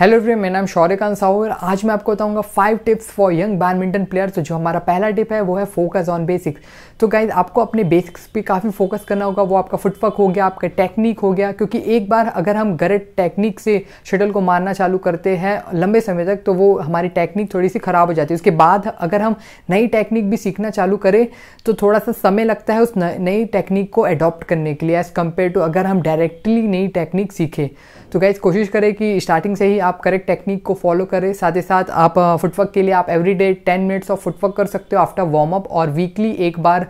hello every मेरा नाम शौर्य खान साहू और आज मैं आपको बताऊंगा five tips for young badminton player तो जो हमारा पहला टिप है वो है फोकस ऑन बेसिक्स तो गाइज आपको अपने बेसिक्स पे काफ़ी फोकस करना होगा वो आपका फुटवर्क हो गया आपका टेक्निक हो गया क्योंकि एक बार अगर हम गलत टेक्निक से शटल को मारना चालू करते हैं लंबे समय तक तो वो हमारी टेक्निक थोड़ी सी ख़राब हो जाती है उसके बाद अगर हम नई टेक्निक भी सीखना चालू करें तो थोड़ा सा समय लगता है उस नई टेक्निक को अडॉप्ट करने के लिए एज़ कम्पेयर टू अगर हम डायरेक्टली नई टेक्निक सीखें तो गाइज़ कोशिश करें कि स्टार्टिंग से ही आप करेक्ट टेक्निक को फॉलो करें साथ ही साथ आप फुटवर्क के लिए आप every day ten minutes of footwork कर सकते हो आफ्टर वार्म अप और वीकली एक बार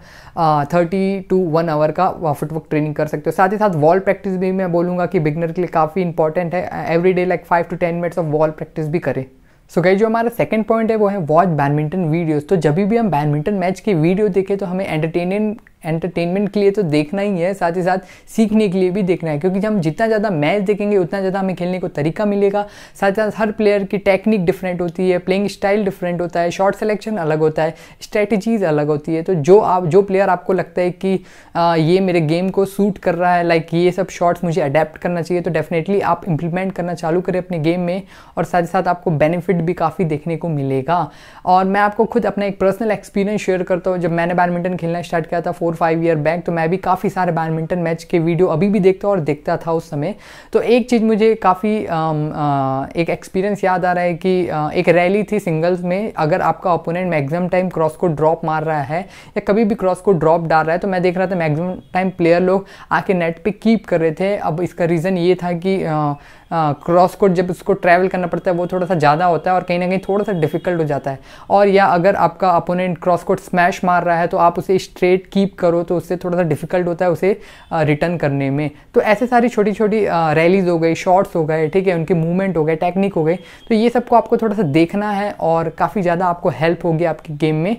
थर्टी टू वन आवर का फुटवर्क ट्रेनिंग कर सकते हो साथ ही साथ वॉल प्रैक्टिस भी मैं बोलूँगा कि बिगनर के लिए काफ़ी इंपॉर्टेंट है every day like five to ten minutes of wall practice भी करें सो so गई जो हमारा सेकंड पॉइंट है वो है वॉच बैडमिंटन वीडियोस तो जब भी हम बैडमिंटन मैच की वीडियो देखें तो हमें एंटरटेनमेंट एंटरटेनमेंट के लिए तो देखना ही है साथ ही साथ सीखने के लिए भी देखना है क्योंकि हम जितना ज़्यादा मैच देखेंगे उतना ज़्यादा हमें खेलने को तरीका मिलेगा साथ ही साथ हर प्लेयर की टेक्निक डिफरेंट होती है प्लेइंग स्टाइल डिफरेंट होता है शॉर्ट सेलेक्शन अलग होता है स्ट्रैटेजीज अलग होती है तो जो आप जो प्लेयर आपको लगता है कि आ, ये मेरे गेम को सूट कर रहा है लाइक ये सब शॉर्ट्स मुझे अडेप्ट करना चाहिए तो डेफिनेटली आप इम्प्लीमेंट करना चालू करें अपने गेम में और साथ ही साथ आपको बेनिफिट भी काफ़ी देखने को मिलेगा और मैं आपको खुद अपना एक पर्सनल एक्सपीरियंस शेयर करता हूँ जब मैंने बैडमिंटन खेलना स्टार्ट किया था फोर फाइव ईयर बैक तो मैं भी काफ़ी सारे बैडमिंटन मैच के वीडियो अभी भी देखता और देखता था उस समय तो एक चीज़ मुझे काफ़ी एक एक्सपीरियंस याद आ रहा है कि एक रैली थी सिंगल्स में अगर आपका ओपोनेंट मैक्सिमम टाइम क्रॉस को ड्रॉप मार रहा है या कभी भी क्रॉस को ड्रॉप डाल रहा है तो मैं देख रहा था मैक्सिमम टाइम प्लेयर लोग आके नेट पे कीप कर रहे थे अब इसका रीज़न ये था कि क्रॉस कोड जब उसको ट्रैवल करना पड़ता है वो थोड़ा सा ज़्यादा होता है और कहीं ना कहीं थोड़ा सा डिफिकल्ट हो जाता है और या अगर आपका अपोनेंट क्रॉस कोड स्मैश मार रहा है तो आप उसे स्ट्रेट कीप कर करो तो उससे थोड़ा सा डिफ़िकल्ट होता है उसे रिटर्न करने में तो ऐसे सारी छोटी छोटी रैलीज हो गई शॉर्ट्स हो गए ठीक है उनके मूवमेंट हो गए टेक्निक हो गई तो ये सबको आपको थोड़ा सा देखना है और काफ़ी ज़्यादा आपको हेल्प होगी आपकी गेम में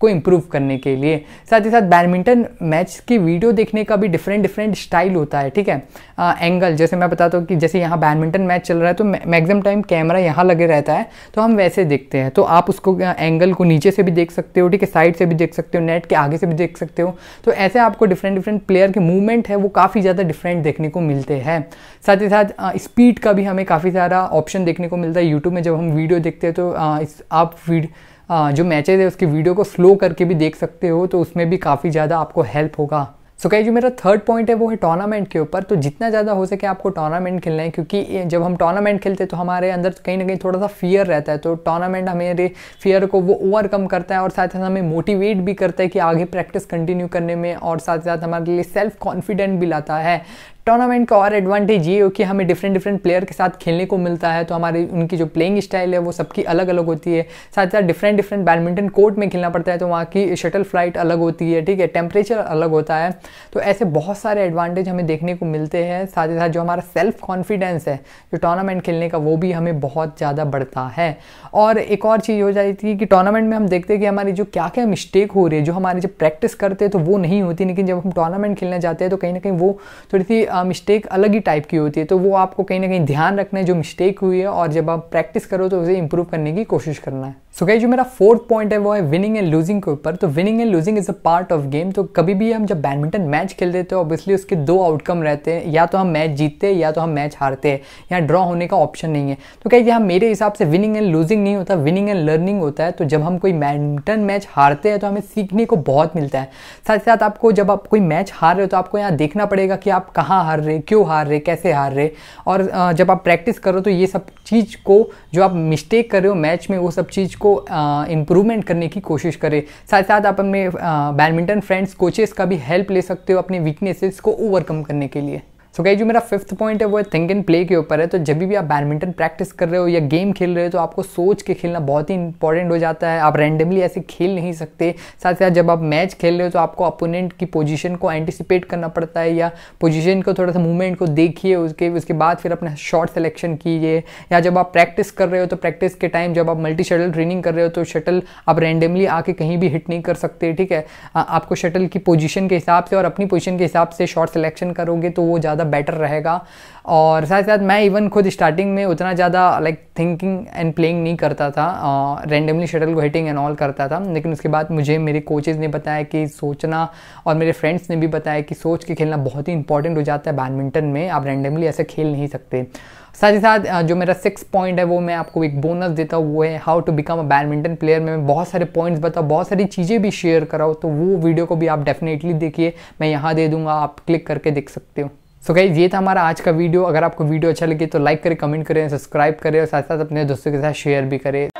को इम्प्रूव करने के लिए साथ ही साथ बैडमिंटन मैच की वीडियो देखने का भी डिफरेंट डिफरेंट स्टाइल होता है ठीक है आ, एंगल जैसे मैं बताता हूँ कि जैसे यहाँ बैडमिंटन मैच चल रहा है तो मैक्सिमम टाइम कैमरा यहाँ लगे रहता है तो हम वैसे देखते हैं तो आप उसको एंगल को नीचे से भी देख सकते हो ठीक है साइड से भी देख सकते हो नेट के आगे से भी देख सकते हो तो ऐसे आपको डिफरेंट डिफरेंट प्लेयर के मूवमेंट है वो काफ़ी ज़्यादा डिफरेंट देखने को मिलते हैं साथ ही साथ स्पीड का भी हमें काफ़ी सारा ऑप्शन देखने को मिलता है यूट्यूब में जब हम वीडियो देखते हैं तो आ, इस आप वीडियो हाँ, जो मैचेज है उसकी वीडियो को स्लो करके भी देख सकते हो तो उसमें भी काफ़ी ज़्यादा आपको हेल्प होगा सो कह जो मेरा थर्ड पॉइंट है वो है टूर्नामेंट के ऊपर तो जितना ज़्यादा हो सके आपको टूर्नामेंट खेलना है क्योंकि जब हम टूर्नामेंट खेलते हैं तो हमारे अंदर तो कहीं ना कहीं थोड़ा सा फियर रहता है तो टूर्नामेंट हमारे फियर को वो ओवरकम करता है और साथ साथ हमें मोटिवेट भी करता है कि आगे प्रैक्टिस कंटिन्यू करने में और साथ साथ हमारे लिए सेल्फ कॉन्फिडेंट भी लाता है टूर्नामेंट का और एडवांटेज ये हो कि हमें डिफरेंट डिफरेंट प्लेयर के साथ खेलने को मिलता है तो हमारी उनकी जो प्लेइंग स्टाइल है वो सबकी अलग अलग होती है साथ ही साथ डिफरेंट डिफरेंट बैडमिंटन कोर्ट में खेलना पड़ता है तो वहाँ की शटल फ्लाइट अलग होती है ठीक है टेम्परेचर अलग होता है तो ऐसे बहुत सारे एडवांटेज हमें देखने को मिलते हैं साथ ही साथ जो हमारा सेल्फ कॉन्फिडेंस है जो टूर्नामेंट खेलने का वो भी हमें बहुत ज़्यादा बढ़ता है और एक और चीज़ हो जाती है कि टूर्नामेंट में हम देखते हैं कि हमारी जो क्या क्या मिस्टेक हो रही है जो हमारी जब प्रैक्टिस करते हैं तो वो नहीं होती लेकिन जब हम टूर्नामेंट खेलने जाते हैं तो कहीं ना कहीं वो थोड़ी सी मिस्टेक अलग ही टाइप की होती है तो वो आपको कहीं ना कहीं ध्यान रखना है जो मिस्टेक हुई है और जब आप प्रैक्टिस करो तो उसे इंप्रूव करने की कोशिश करना है सो so, गई जो मेरा फोर्थ पॉइंट है वो है विनिंग एंड लूजिंग के ऊपर तो winning and losing is a part of game तो कभी भी हम जब बैडमिंटन मैच खेल देते हैं ऑब्वियसली उसके दो आउटकम रहते हैं या तो हम मैच जीतते हैं या तो हम मैच हारते हैं या ड्रॉ होने का ऑप्शन नहीं है तो कहीं यहाँ मेरे हिसाब से विनिंग एंड लूजिंग नहीं होता विनिंग एंड लर्निंग होता है तो जब हम कोई बैडमिंटन मैच हारते हैं तो हमें सीखने को बहुत मिलता है साथ ही साथ आपको जब आप कोई मैच हार रहे हो तो आपको यहाँ देखना पड़ेगा कि आप कहाँ हार रहे क्यों हार रहे कैसे हार रहे और जब आप प्रैक्टिस करो तो ये सब चीज़ को जो आप मिस्टेक कर रहे हो मैच में वो सब चीज़ को इम्प्रूवमेंट करने की कोशिश करें साथ साथ आप अपने बैडमिंटन फ्रेंड्स कोचेस का भी हेल्प ले सकते हो अपने वीकनेसेस को ओवरकम करने के लिए तो कहीं जो मेरा फिफ्थ पॉइंट है वो है थिंक एंड प्ले के ऊपर है तो जब भी आप बैडमिंटन प्रैक्टिस कर रहे हो या गेम खेल रहे हो तो आपको सोच के खेलना बहुत ही इंपॉर्टेंट हो जाता है आप रैंडमली ऐसे खेल नहीं सकते साथ ही साथ जब आप मैच खेल रहे हो तो आपको अपोनेंट की पोजिशन को एंटिसिपेट करना पड़ता है या पोजिशन को थोड़ा सा मूवमेंट को देखिए उसके उसके बाद फिर अपना शॉर्ट सेलेक्शन कीजिए या जब आप प्रैक्टिस कर रहे हो तो प्रैक्टिस के टाइम जब आप मल्टी शटल ट्रेनिंग कर रहे हो तो शटल आप रैंडमली आके कहीं भी हिट नहीं कर सकते ठीक है आपको शटल की पोजिशन के हिसाब से और अपनी पोजिशन के हिसाब से शॉट सिलेक्शन करोगे तो वो ज़्यादा बेटर रहेगा और साथ साथ मैं इवन खुद स्टार्टिंग में उतना ज़्यादा लाइक थिंकिंग एंड प्लेइंग नहीं करता था रेंडमली शटल को हिटिंग एंड ऑल करता था लेकिन उसके बाद मुझे मेरे कोचेज़ ने बताया कि सोचना और मेरे फ्रेंड्स ने भी बताया कि सोच के खेलना बहुत ही इंपॉर्टेंट हो जाता है बैडमिंटन में आप रेंडमली ऐसे खेल नहीं सकते साथ ही साथ जो मेरा सिक्स पॉइंट है वो मैं आपको एक बोनस देता हूँ वो है how to become a badminton player में मैं बहुत सारे पॉइंट्स बताऊँ बहुत सारी चीज़ें भी शेयर कराऊँ तो वो वीडियो को भी आप डेफिनेटली देखिए मैं यहाँ दे दूँगा आप क्लिक करके देख सकते हो सो so गाइज ये था हमारा आज का वीडियो अगर आपको वीडियो अच्छा लगे तो लाइक करें कमेंट करें सब्सक्राइब करें और साथ साथ अपने दोस्तों के साथ शेयर भी करें